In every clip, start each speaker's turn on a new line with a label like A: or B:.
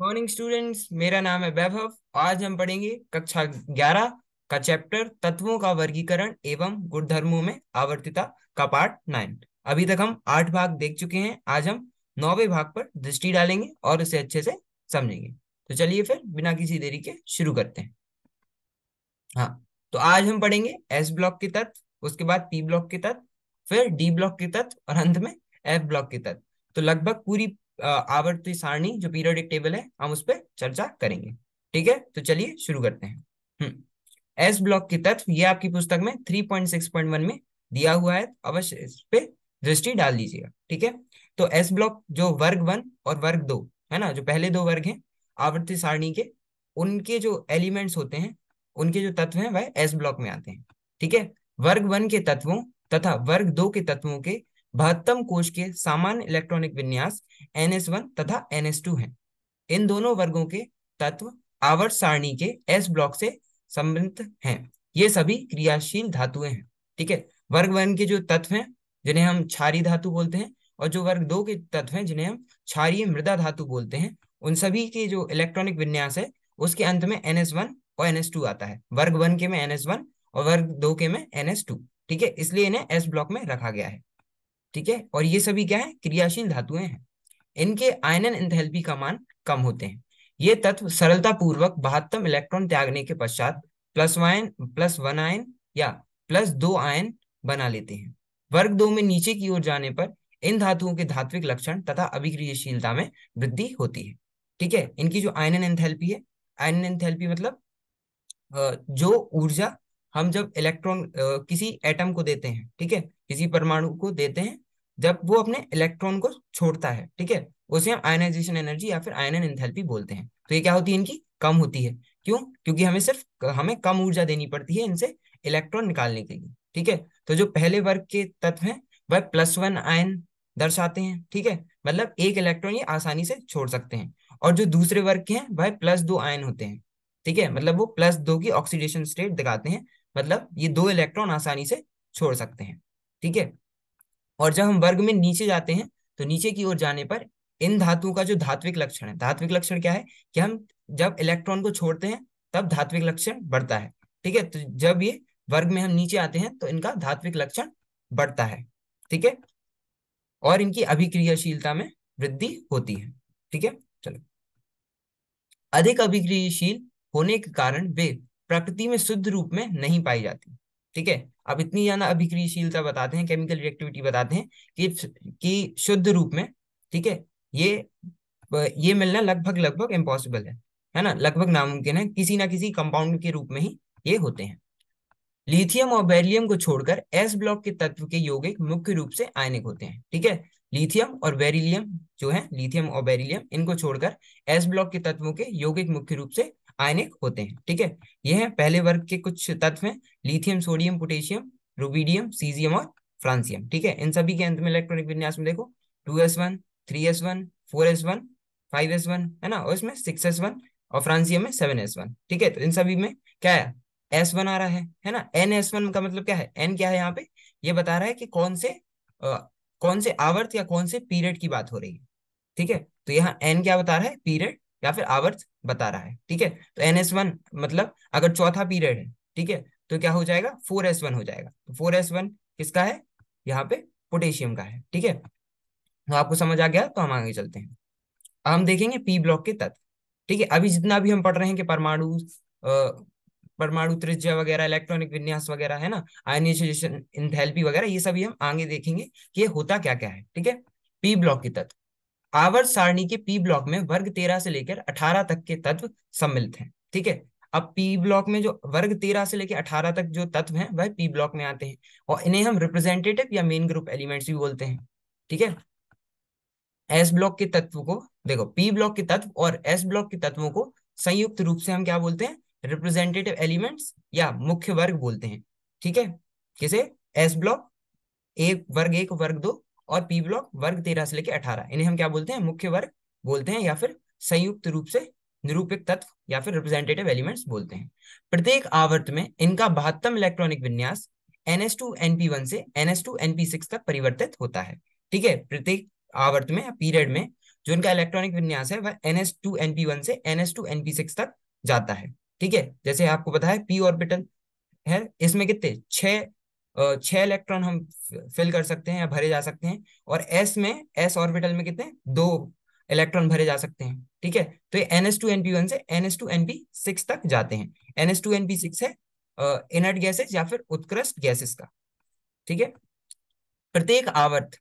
A: Morning students मेरा नाम है वैभव आज हम पढ़ेंगे कक्षा ग्यारह का चैप्टर तत्वों का वर्गीकरण एवं गुणधर्मों में आवर्तिता का पार्ट नाइन अभी तक हम आठ भाग देख चुके हैं आज हम नौवे भाग पर दृष्टि डालेंगे और उसे अच्छे से समझेंगे तो चलिए फिर बिना किसी देरी के शुरू करते हैं हाँ तो आज हम पढ़ेंगे एस ब्लॉक के तत्व उसके बाद पी ब्लॉक के तत्व फिर डी ब्लॉक के तत्व और अंत में एफ ब्लॉक के तत्व तो लगभग पूरी आवर्ती सारणी जो पीरियोडिक टेबल है हम उस पर चर्चा करेंगे ठीक है तो चलिए शुरू करते हैं एस ब्लॉक के तत्व ये आपकी पुस्तक में three point point six one में दिया हुआ है तो अवश्य इस पे दृष्टि डाल दीजिएगा ठीक है तो एस ब्लॉक जो वर्ग वन और वर्ग दो है ना जो पहले दो वर्ग हैं आवर्ती सारणी के उनके जो एलिमेंट्स होते हैं उनके जो तत्व हैं वह एस ब्लॉक में आते हैं ठीक है वर्ग वन के तत्वों तथा वर्ग दो के तत्वों के बहत्तम कोश के सामान्य इलेक्ट्रॉनिक विन्यास एन एस वन तथा एन एस टू है इन दोनों वर्गों के तत्व आवर्त सारणी के एस ब्लॉक से संबंधित हैं ये सभी क्रियाशील धातुएं हैं ठीक है वर्ग वन के जो तत्व हैं जिन्हें हम क्षारी धातु बोलते हैं और जो वर्ग दो के तत्व हैं जिन्हें हम क्षारीय मृदा धातु बोलते हैं उन सभी के जो इलेक्ट्रॉनिक विन्यास है उसके अंत में एन एस वन और एन एस टू आता है वर्ग वन के में एन एस वन और वर्ग दो के में एन एस टू ठीक है इसलिए इन्हें एस ब्लॉक में रखा गया है ठीक है और ये सभी क्या है क्रियाशील धातुएं हैं इनके आयनन एंथैल्पी का मान कम होते हैं ये तत्व सरलता पूर्वक बहत्तम इलेक्ट्रॉन त्यागने के पश्चात प्लस वायन प्लस वन आयन या प्लस दो आयन बना लेते हैं वर्ग दो में नीचे की ओर जाने पर इन धातुओं के धात्विक लक्षण तथा अभिक्रियशीलता में वृद्धि होती है ठीक है इनकी जो आयनन एंथैल्पी है आयनन एंथैल्पी मतलब जो ऊर्जा हम जब इलेक्ट्रॉन किसी एटम को देते हैं ठीक है किसी परमाणु को देते हैं जब वो अपने इलेक्ट्रॉन को छोड़ता है ठीक है उसे हम आयनाइजेशन एनर्जी या फिर आयन एंथैल्पी बोलते हैं तो ये क्या होती है इनकी कम होती है क्यों क्योंकि हमें सिर्फ हमें कम ऊर्जा देनी पड़ती है इनसे इलेक्ट्रॉन निकालने के लिए ठीक है तो जो पहले वर्ग के तत्व हैं वह प्लस वन आयन दर्शाते हैं ठीक है मतलब एक इलेक्ट्रॉन ये आसानी से छोड़ सकते हैं और जो दूसरे वर्ग के हैं वह प्लस दो आयन होते हैं ठीक है मतलब वो प्लस दो की ऑक्सीडेशन स्टेट दिखाते हैं मतलब ये दो इलेक्ट्रॉन आसानी से छोड़ सकते हैं ठीक है और जब हम वर्ग में नीचे जाते हैं तो नीचे की ओर जाने पर इन धातुओं का जो धात्विक लक्षण है धात्विक लक्षण क्या है कि हम जब इलेक्ट्रॉन को छोड़ते हैं तब धात्विक लक्षण बढ़ता है ठीक है तो जब ये वर्ग में हम नीचे आते हैं तो इनका धात्विक लक्षण बढ़ता है ठीक है और इनकी अभिक्रियाशीलता में वृद्धि होती है ठीक है चलो अधिक अभिक्रियाशील होने के कारण वे प्रकृति में शुद्ध रूप में नहीं पाई जाती ठीक है अब इतनी ज्यादा अभिक्रियशीलता बताते हैं केमिकल रिएक्टिविटी बताते हैं कि कि शुद्ध रूप में ठीक है ये ये मिलना लगभग लगभग इम्पॉसिबल है है ना लगभग नामुमकिन है किसी ना किसी कंपाउंड के रूप में ही ये होते हैं लिथियम और बेरियम को छोड़कर एस ब्लॉक के तत्व के यौगिक मुख्य रूप से आयनिक होते हैं ठीक है लिथियम और बेरिलियम जो है लिथियम और बेरिलियम इनको छोड़कर एस ब्लॉक के तत्वों के योगिक मुख्य रूप से आयनिक होते हैं ठीक है ये है पहले वर्ग के कुछ तत्व हैं lithium sodium potassium rubidium caesium और फ्रांसियम ठीक है इन सभी के अंत में इलेक्ट्रॉनिक विन्यास में देखो two S one three S one four S one five S one है ना और इसमें सिक्स एस वन और फ्रांसियम में सेवन एस वन ठीक है तो इन सभी में क्या है एस वन आ रहा है है ना एन एस वन का मतलब क्या है एन क्या है यहाँ पे ये बता रहा है कि कौन से आ, कौन से आवर्त या कौन से पीरियड की बात हो रही है ठीक है तो यहाँ एन क्या बता रहा है पीरियड या फिर आवर्स बता रहा है ठीक है तो एन एस वन मतलब अगर चौथा पीरियड है ठीक है तो क्या हो जाएगा फोर एस वन हो जाएगा तो फोर एस वन किसका है यहाँ पे पोटेशियम का है ठीक है तो आपको समझ आ गया तो हम आगे चलते हैं अब हम देखेंगे पी ब्लॉक के तत्व ठीक है अभी जितना भी हम पढ़ रहे हैं कि परमाणु परमाणु त्रिज्या वगैरह इलेक्ट्रॉनिक विन्यास वगैरह है ना आयनाइजेशन इंथैल्पी वगैरह ये सभी हम आगे देखेंगे कि ये होता क्या क्या है ठीक है पी ब्लॉक के तत्व आवर्त सारणी के पी ब्लॉक में वर्ग तेरह से लेकर अठारह तक के तत्व सम्मिलित हैं ठीक है अब पी ब्लॉक में जो वर्ग तेरह से लेकर अठारह तक जो तत्व हैं वह पी ब्लॉक में आते हैं और इन्हें हम रिप्रेजेंटेटिव या मेन ग्रुप एलिमेंट्स भी बोलते हैं ठीक है एस ब्लॉक के तत्व को देखो पी ब्लॉक के तत्व और एस ब्लॉक के तत्वों को संयुक्त रूप से हम क्या बोलते हैं रिप्रेजेंटेटिव एलिमेंट्स या मुख्य वर्ग बोलते हैं ठीक है किसे एस ब्लॉक एक वर्ग एक वर्ग दो और पी ब्लॉक वर्ग तेरह से लेकर अठारह इन्हें हम क्या बोलते हैं मुख्य वर्ग बोलते हैं या फिर संयुक्त रूप से निरूपित तत्व या फिर रिप्रेजेंटेटिव एलिमेंट्स बोलते हैं प्रत्येक आवर्त में इनका बहत्तम इलेक्ट्रॉनिक विन्यास एनएस टू एनपी वन से एनएस टू एनपी सिक्स तक परिवर्तित होता है ठीक है प्रत्येक आवर्त में पीरियड में जो इनका इलेक्ट्रॉनिक विन्यास है वह एनएस टू एनपी वन से एनएस टू एनपी सिक्स तक जाता है ठीक है जैसे आपको पता है पी ऑर्बिटल है इसमें कितने छह छह इलेक्ट्रॉन हम फिल कर सकते हैं या भरे जा सकते हैं और एस में एस ऑर्बिटल में कितने दो इलेक्ट्रॉन भरे जा सकते हैं ठीक है तो ये N S two NP one से N S two NP six तक जाते हैं N S two NP six है इनर्ट गैसेस या फिर उत्कृष्ट गैसेस का ठीक है प्रत्येक आवर्त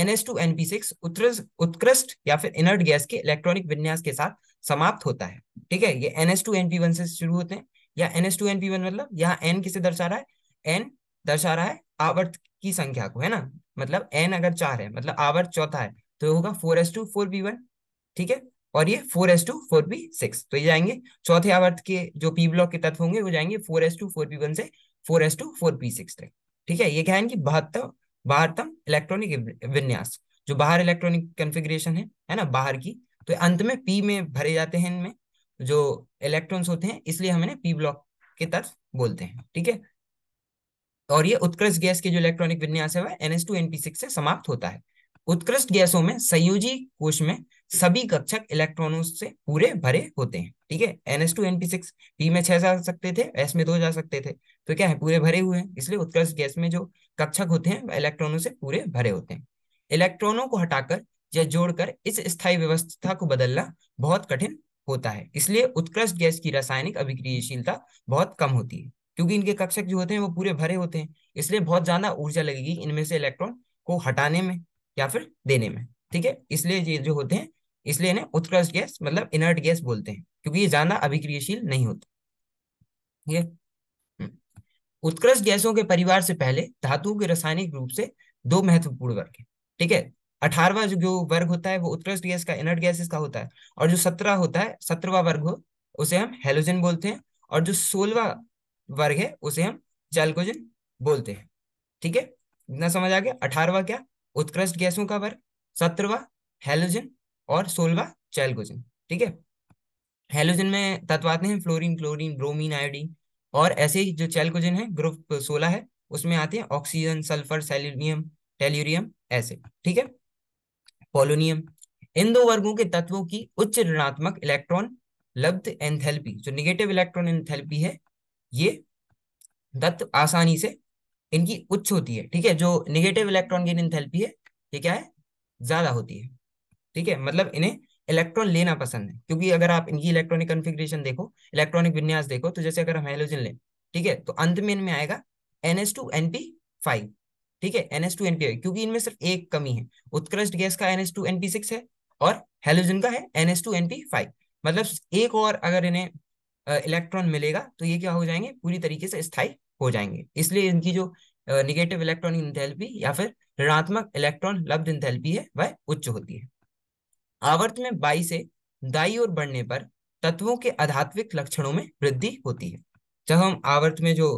A: एनएस टू एनपी सिक्स उत्कृष्ट या फिर इनर्ट गैस के इलेक्ट्रॉनिक विन्यास के साथ समाप्त होता है ठीक है ये एनएस टू एनपी वन से शुरू होते हैं या एनएस टू एनपी वन मतलब यहाँ एन किसे दर्शा रहा है एन दर्शा रहा है आवर्त की संख्या को है ना मतलब एन अगर चार है मतलब आवर्त चौथा है तो होगा four S two four p one ठीक है और ये four S two four p six तो ये जाएंगे चौथे आवर्त के जो पी ब्लॉक के तत्व होंगे वो जाएंगे four S two four p one से four S two four p six तक ठीक है ये क्या है इनकी बहत्तर बाहरतम इलेक्ट्रॉनिक विन्यास जो बाहर इलेक्ट्रॉनिक कन्फिग्रेशन है है ना बाहर की तो अंत में पी में भरे जाते हैं इनमें जो इलेक्ट्रॉन्स होते हैं इसलिए हमें पी ब्लॉक के तत्व बोलते हैं ठीक है और ये उत्कृष्ट गैस के जो इलेक्ट्रॉनिक विन्यास है वह एनएस टू एनपी सिक्स से समाप्त होता है उत्कृष्ट गैसों में संयोजी कोश में सभी कक्षक इलेक्ट्रॉनों से पूरे भरे होते हैं ठीक है NS two NP six P में छह जा सकते थे एस में दो जा सकते थे तो क्या है पूरे भरे हुए हैं इसलिए उत्कृष्ट गैस में जो कक्षक होते हैं वह इलेक्ट्रॉनों से पूरे भरे होते हैं इलेक्ट्रॉनों को हटाकर या जोड़कर इस स्थायी व्यवस्था को बदलना बहुत कठिन होता है इसलिए उत्कृष्ट गैस की रासायनिक अभिक्रियाशीलता बहुत कम होती है क्योंकि इनके कक्षक जो होते हैं वो पूरे भरे होते हैं इसलिए बहुत ज्यादा ऊर्जा लगेगी इनमें से इलेक्ट्रॉन को हटाने में या फिर देने में ठीक है इसलिए ये जो होते हैं इसलिए इन्हें उत्कृष्ट गैस मतलब इनर्ट गैस बोलते हैं क्योंकि ये ज्यादा अभिक्रियशील नहीं होते हम्म, उत्कृष्ट गैसों के परिवार से पहले धातु के रासायनिक रूप से दो महत्वपूर्ण वर्ग है ठीक है अठारवा जो वर्ग होता है वो उत्कृष्ट गैस का इनर्ट गैसेस का होता है और जो सत्रह होता है सत्रवा वर्ग हो उसे हम हेलोजन बोलते हैं और जो सोलवा वर्ग है उसे हम जलकोजन बोलते हैं ठीक है इतना समझ आ गया अठारवा क्या उत्कृष्ट गैसों का वर्ग सत्रवा हेलोजन और सोलवा जैलकोजन ठीक है हेलोजन में तत्व आते हैं फ्लोरीन क्लोरीन ब्रोमीन आयोडीन और ऐसे ही जो चैलकोजन है ग्रुप सोलह है उसमें आते हैं ऑक्सीजन सल्फर सेल्यूनियम टेल्यूरियम ऐसे ठीक है पोलोनियम इन दो वर्गों के तत्वों की उच्च ऋणात्मक इलेक्ट्रॉन लब्ध एंथैल्पी जो निगेटिव इलेक्ट्रॉन एंथैल्पी है ये दत्त आसानी से इनकी उच्च होती है ठीक है जो निगेटिव इलेक्ट्रॉन गेन एंथैल्पी है ये क्या है ज्यादा होती है ठीक है मतलब इन्हें इलेक्ट्रॉन लेना पसंद है क्योंकि अगर आप इनकी इलेक्ट्रॉनिक कन्फिग्रेशन देखो इलेक्ट्रॉनिक विन्यास देखो तो जैसे अगर हम हेलोजन लें ठीक है तो अंत में इनमें आएगा एनएस टू एन फाइव ठीक है एनएस टू एन पी क्योंकि इनमें सिर्फ एक कमी है उत्कृष्ट गैस का एनएस टू एन सिक्स है और हेलोजन का है एनएस टू एन फाइव मतलब एक और अगर इन्हें इलेक्ट्रॉन मिलेगा तो ये क्या हो जाएंगे पूरी तरीके से स्थायी हो जाएंगे इसलिए इनकी जो निगेटिव इलेक्ट्रॉनिक इंथेल्पी या फिर ऋणात्मक इलेक्ट्रॉन लब्ध इंथेल्पी है वह उच्च होती है आवर्त में बाई से दाई और बढ़ने पर तत्वों के आधात्विक लक्षणों में वृद्धि होती है जब हम आवर्त में जो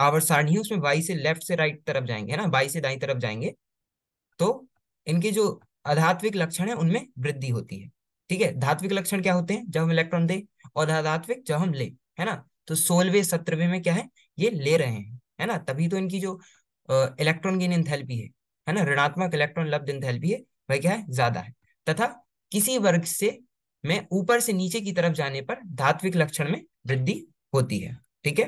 A: आवर्त सारणी उसमें बाई से लेफ्ट से राइट तरफ जाएंगे है ना बाई से दाई तरफ जाएंगे तो इनके जो अधात्विक लक्षण है उनमें वृद्धि होती है ठीक है धात्विक लक्षण क्या होते हैं जब हम इलेक्ट्रॉन दें और अधात्विक जब हम ले है ना तो सोलवे सत्रहवे में क्या है ये ले रहे हैं है ना तभी तो इनकी जो इलेक्ट्रॉन गेन इंथेल्पी है है ना ऋणात्मक इलेक्ट्रॉन लब्ध इंथेल्पी है वह क्या है ज्यादा है तथा किसी वर्ग से मैं ऊपर से नीचे की तरफ जाने पर धात्विक लक्षण में वृद्धि होती है ठीक है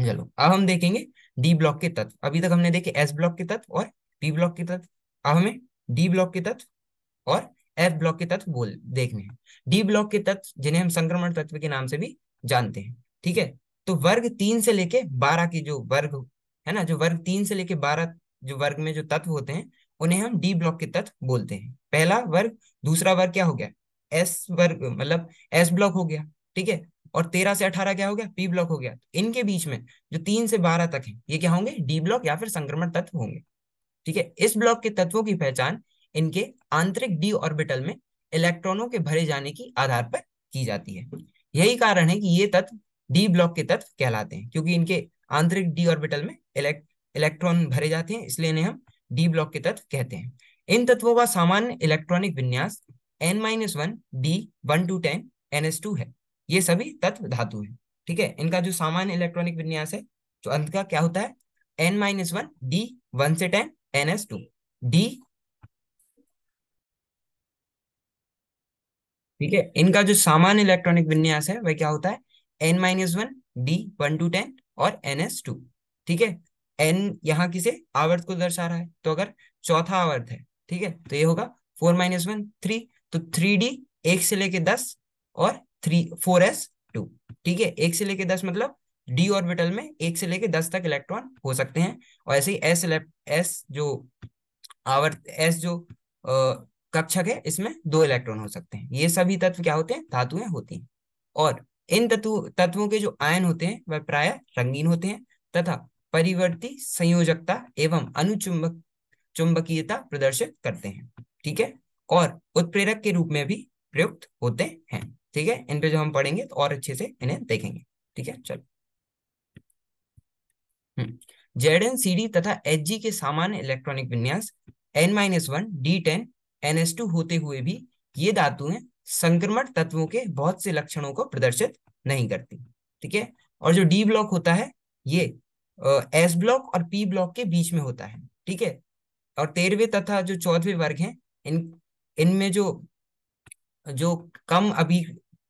A: चलो अब हम देखेंगे डी ब्लॉक के तत्व अभी तक हमने देखे एस ब्लॉक के तत्व और पी ब्लॉक के तत्व अब हमें डी ब्लॉक के तत्व और एफ ब्लॉक के तत्व बोल देखने हैं डी ब्लॉक के तत्व जिन्हें हम संक्रमण तत्व के नाम से भी जानते हैं ठीक है तो वर्ग तीन से लेके बारह की जो वर्ग है ना जो वर्ग तीन से लेके बारह जो वर्ग में जो तत्व होते हैं उन्हें हम डी ब्लॉक के तत्व बोलते हैं पहला वर्ग दूसरा वर्ग क्या हो गया एस वर्ग मतलब एस ब्लॉक हो गया ठीक है और तेरह से अठारह क्या हो गया पी ब्लॉक हो गया तो इनके बीच में जो तीन से बारह तक है ये क्या होंगे डी ब्लॉक या फिर संक्रमण तत्व होंगे ठीक है इस ब्लॉक के तत्वों की पहचान इनके आंतरिक डी ऑर्बिटल में इलेक्ट्रॉनों के भरे जाने की आधार पर की जाती है यही कारण है कि ये तत्व डी ब्लॉक के तत्व कहलाते हैं क्योंकि इनके आंतरिक डी ऑर्बिटल में इलेक्ट इलेक्ट्रॉन भरे जाते हैं इसलिए इन्हें हम डी ब्लॉक के तत्व कहते हैं इन तत्वों का सामान्य इलेक्ट्रॉनिक विन्यास N minus one D one two ten N S two है ये सभी तत्व धातु है ठीक है इनका जो सामान्य इलेक्ट्रॉनिक विन्यास है जो अंत का क्या होता है N minus one D one से ten N S two D ठीक है इनका जो सामान्य इलेक्ट्रॉनिक विन्यास है वह क्या होता है N minus one D one two ten और एन एस टू ठीक है एन यहाँ किसे आवर्त को दर्शा रहा है तो अगर चौथा आवर्त है ठीक है तो ये होगा फोर माइनस वन थ्री तो थ्री डी एक से लेके दस और थ्री फोर एस टू ठीक है एक से लेके दस मतलब डी ऑर्बिटल में एक से लेके दस तक इलेक्ट्रॉन हो सकते हैं और ऐसे ही एस एस जो आवर्त एस जो कक्षक है इसमें दो इलेक्ट्रॉन हो सकते हैं ये सभी तत्व क्या होते हैं धातुएं होती हैं और इन तत्व तत्वों के जो आयन होते हैं वह प्राय रंगीन होते हैं तथा परिवर्ती संयोजकता एवं अनुचुंबक चुंबकीयता प्रदर्शित करते हैं ठीक है और उत्प्रेरक के रूप में भी प्रयुक्त होते हैं ठीक है इन पे जो हम पढ़ेंगे तो और अच्छे से इन्हें देखेंगे ठीक है चलो हम्म। जेड एन सी डी तथा एच जी के सामान्य इलेक्ट्रॉनिक विन्यास N minus one D ten two होते हुए भी ये धातुएं संक्रमण तत्वों के बहुत से लक्षणों को प्रदर्शित नहीं करती ठीक है और जो डी ब्लॉक होता है ये एस ब्लॉक और पी ब्लॉक के बीच में होता है ठीक है और तेरहवे तथा जो चौथवे वर्ग हैं इन इनमें जो जो कम अभी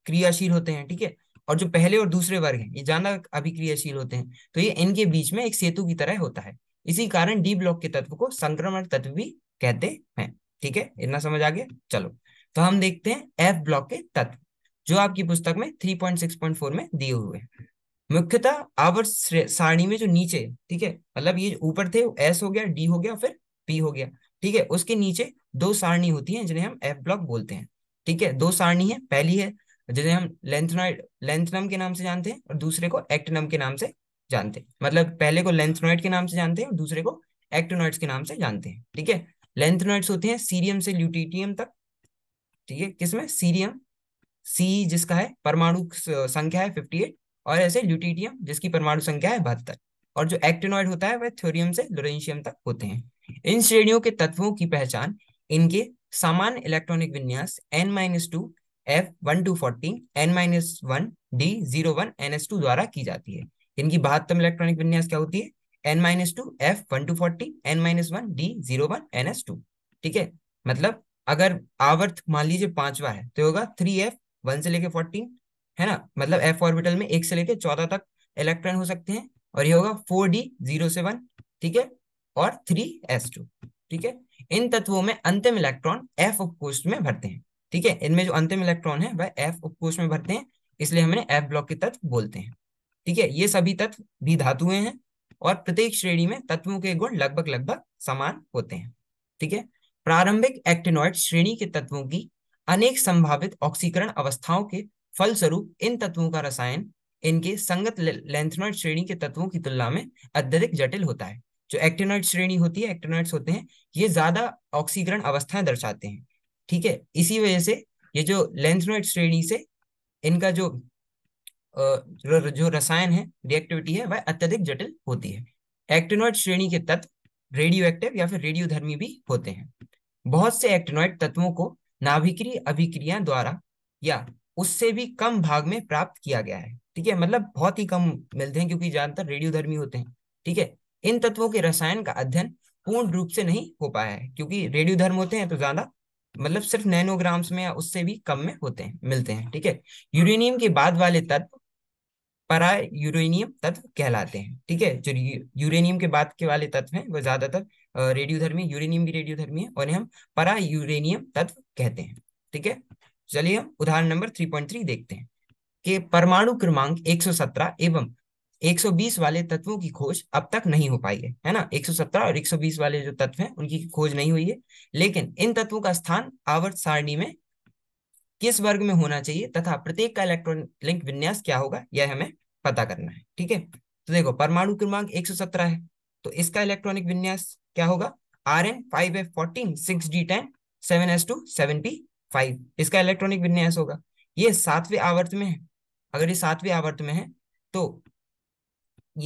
A: क्रियाशील होते हैं ठीक है और जो पहले और दूसरे वर्ग हैं ये ज्यादा अभिक्रियाशील होते हैं तो ये इनके बीच में एक सेतु की तरह होता है इसी कारण डी ब्लॉक के तत्व को संक्रमण तत्व भी कहते हैं ठीक है इतना समझ आ गया चलो तो हम देखते हैं एफ ब्लॉक के तत्व जो आपकी पुस्तक में 3.6.4 में दिए हुए मुख्यतः आवर सारणी में जो नीचे ठीक है मतलब ये ऊपर थे एस हो गया डी हो गया फिर पी हो गया ठीक है उसके नीचे दो सारणी होती है जिन्हें हम एफ ब्लॉक बोलते हैं ठीक है दो सारणी है पहली है जिन्हें हम लेंथनॉइड लेंथनम के नाम से जानते हैं और दूसरे को एक्टनम के नाम से जानते हैं मतलब पहले को लेंथनॉइड के नाम से जानते हैं और दूसरे को एक्टोनॉइड्स के नाम से जानते हैं ठीक है लेंथनोइड्स होते हैं सीरियम से ल्यूटीटियम तक ठीक है किसमें सीरियम सी जिसका है परमाणु संख्या है फिफ्टी एट और ऐसे ल्यूटीटियम जिसकी परमाणु संख्या है बहत्तर और जो एक्टिनॉइड होता है वह थ्योरियम से लोरेंशियम तक होते हैं इन श्रेणियों के तत्वों की पहचान इनके सामान्य इलेक्ट्रॉनिक विन्यास N minus two F one two fourteen N minus one D zero one N S two द्वारा की जाती है इनकी बहत्तम इलेक्ट्रॉनिक विन्यास क्या होती है N minus two F one two forty N minus one D zero one N S two ठीक है मतलब अगर आवर्त मान लीजिए पांचवा है तो होगा थ्री एफ वन से लेके फोर्टीन है ना मतलब एफ ऑर्बिटल में एक से लेके चौदह तक इलेक्ट्रॉन हो सकते हैं और ये होगा फोर डी जीरो से वन ठीक है और थ्री एस टू ठीक है इन तत्वों में अंतिम इलेक्ट्रॉन एफ उपकोष्ठ में भरते हैं ठीक है इनमें जो अंतिम इलेक्ट्रॉन है वह एफ उपकोष्ट में भरते हैं इसलिए हमने एफ ब्लॉक के तत्व बोलते हैं ठीक है ये सभी तत्व भी धातुएं हैं और प्रत्येक श्रेणी में तत्वों के गुण लगभग लगभग समान होते हैं ठीक है प्रारंभिक एक्टिनॉइड श्रेणी के तत्वों की अनेक संभावित ऑक्सीकरण अवस्थाओं के फलस्वरूप इन तत्वों का रसायन इनके संगत लेंथनॉइड श्रेणी के तत्वों की तुलना में अत्यधिक जटिल होता है जो एक्टिनॉइड श्रेणी होती है एक्टिनॉइड्स होते हैं ये ज्यादा ऑक्सीकरण अवस्थाएं दर्शाते हैं ठीक है इसी वजह से ये जो लेंथनॉइड श्रेणी से इनका जो जो रसायन है रिएक्टिविटी है वह अत्यधिक जटिल होती है एक्टिनोइड श्रेणी के तत्व रेडियो एक्टिव या फिर रेडियोधर्मी भी होते हैं बहुत से एक्टिनोइड तत्वों को नाभिक्रिय अभिक्रिया द्वारा या उससे भी कम भाग में प्राप्त किया गया है ठीक है मतलब बहुत ही कम मिलते हैं क्योंकि ज्यादातर रेडियोधर्मी होते हैं ठीक है इन तत्वों के रसायन का अध्ययन पूर्ण रूप से नहीं हो पाया है क्योंकि रेडियोधर्म होते हैं तो ज्यादा मतलब सिर्फ नैनोग्राम्स में या उससे भी कम में होते हैं मिलते हैं ठीक है यूरेनियम के बाद वाले तत्व परा यूरेनियम तत्व कहलाते हैं ठीक है जो यूरेनियम के बाद के वाले तत्व हैं वो ज्यादातर रेडियोधर्मी यूरेनियम भी रेडियोधर्मी है और हम परा यूरेनियम तत्व कहते हैं ठीक है चलिए हम उदाहरण नंबर थ्री पॉइंट थ्री देखते हैं कि परमाणु क्रमांक एक सौ सत्रह एवं एक सौ बीस वाले तत्वों की खोज अब तक नहीं हो पाई है है ना एक सौ सत्रह और एक सौ बीस वाले जो तत्व हैं उनकी खोज नहीं हुई है लेकिन इन तत्वों का स्थान आवर्त सारणी में किस वर्ग में होना चाहिए तथा प्रत्येक का इलेक्ट्रॉनिक विन्यास क्या होगा यह हमें पता करना है ठीक है तो देखो परमाणु क्रमांक 117 है तो इसका इलेक्ट्रॉनिक विन्यास क्या होगा R N five F fourteen six D ten seven S two seven P five इसका इलेक्ट्रॉनिक विन्यास होगा ये सातवें आवर्त में है अगर ये सातवें आवर्त में है तो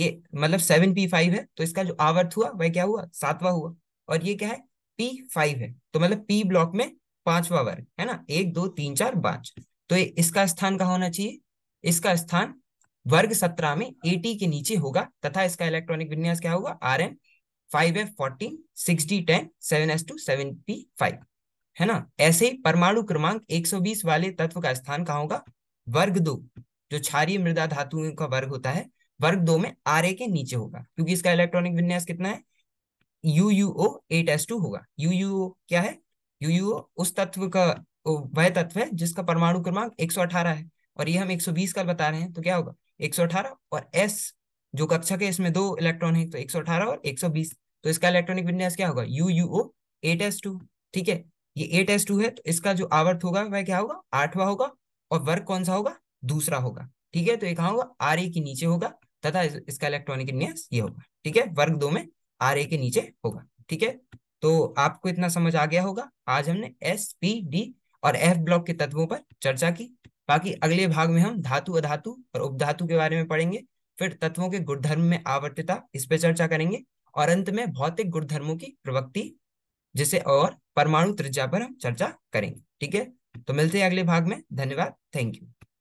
A: ये मतलब सेवन पी फाइव है तो इसका जो आवर्त हुआ वह क्या हुआ सातवा हुआ और ये क्या है पी फाइव है तो मतलब पी ब्लॉक में पांचवा वर्ग है ना एक दो तीन चार पांच तो इसका स्थान कहा होना चाहिए इसका स्थान वर्ग सत्रह में एटी के नीचे होगा तथा इसका इलेक्ट्रॉनिक विन्यास क्या होगा R N five F fourteen six D ten seven S two seven P five है ना ऐसे ही परमाणु क्रमांक 120 वाले तत्व का स्थान कहा होगा वर्ग दो जो क्षारीय मृदा धातुओं का वर्ग होता है वर्ग दो में आर के नीचे होगा क्योंकि इसका इलेक्ट्रॉनिक विन्यास कितना है U U O eight S two होगा यू यू ओ क्या है यूयू उस तत्व का वह तत्व है जिसका परमाणु क्रमांक 118 है और ये हम 120 का बता रहे हैं तो क्या होगा 118 और एस जो कक्षक है इसमें दो इलेक्ट्रॉन है तो 118 और 120 तो इसका इलेक्ट्रॉनिक विन्यास क्या होगा U U O eight S two ठीक है ये एट एस टू है तो इसका जो आवर्त होगा वह क्या होगा आठवा होगा और वर्ग कौन सा होगा दूसरा होगा ठीक है तो ये कहा होगा आर ए के नीचे होगा तथा इसका इलेक्ट्रॉनिक विन्यास ये होगा ठीक है वर्ग दो में आर ए के नीचे होगा ठीक है तो आपको इतना समझ आ गया होगा आज हमने एस पी डी और एफ ब्लॉक के तत्वों पर चर्चा की बाकी अगले भाग में हम धातु अधातु और उपधातु के बारे में पढ़ेंगे फिर तत्वों के गुणधर्म में आवर्तता इस पर चर्चा करेंगे और अंत में भौतिक गुणधर्मों की प्रवृत्ति जिसे और परमाणु त्रिज्या पर हम चर्चा करेंगे ठीक है तो मिलते हैं अगले भाग में धन्यवाद थैंक यू